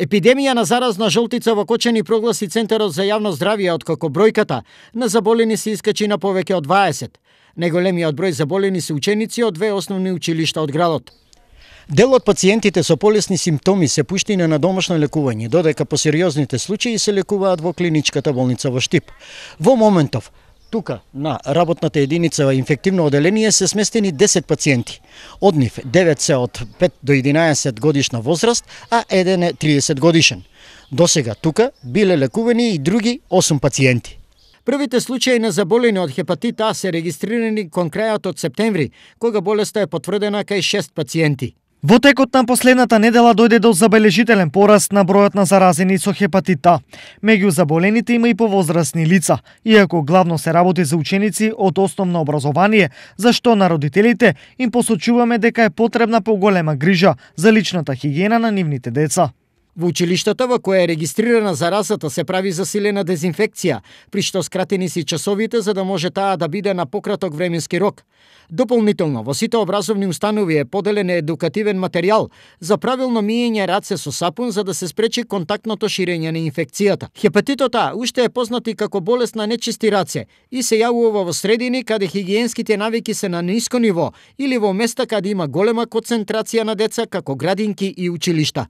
Епидемија на заразна жолтица во Кочани прогласи Центарот за јавно здравје како бројката на заболени се искачи на повеќе од 20. Најголемиот број заболени се ученици од две основни училишта од градот. Дел од пациентите со полесни симптоми се пуштени на домашно лекување, додека по сериозните случаи се лекуваат во клиничката болница во Штип. Во моментов, Тука, на работната единица во инфективно оделение се сместени 10 пациенти. Од нив 9 се од 5 до 11 годишна возраст, а еден е 30 годишен. До сега тука биле лекувани и други 8 пациенти. Првите случаи на заболени од хепатит А се регистрирани кон крајот од септември, кога болеста е потврдена кај 6 пациенти. Во текот на последната недела дојде до забележителен пораст на бројот на заразени со хепатита. Меѓу заболените има и повозрастни лица, иако главно се работи за ученици од основно образование, зашто на родителите им посочуваме дека е потребна поголема грижа за личната хигиена на нивните деца. Во училиштата во која е регистрирана заразата се прави засилена дезинфекција, при што скратени си часовите за да може таа да биде на пократок временски рок. Дополнително, во сите образовни установи е поделен едукативен материјал за правилно миење раце со сапун за да се спречи контактното ширење на инфекцијата. Хепатитот А уште е познат и како болест на нечисти раце и се јавува во средини каде хигиенските навики се на ниско ниво или во места каде има голема концентрација на деца како градинки и училишта.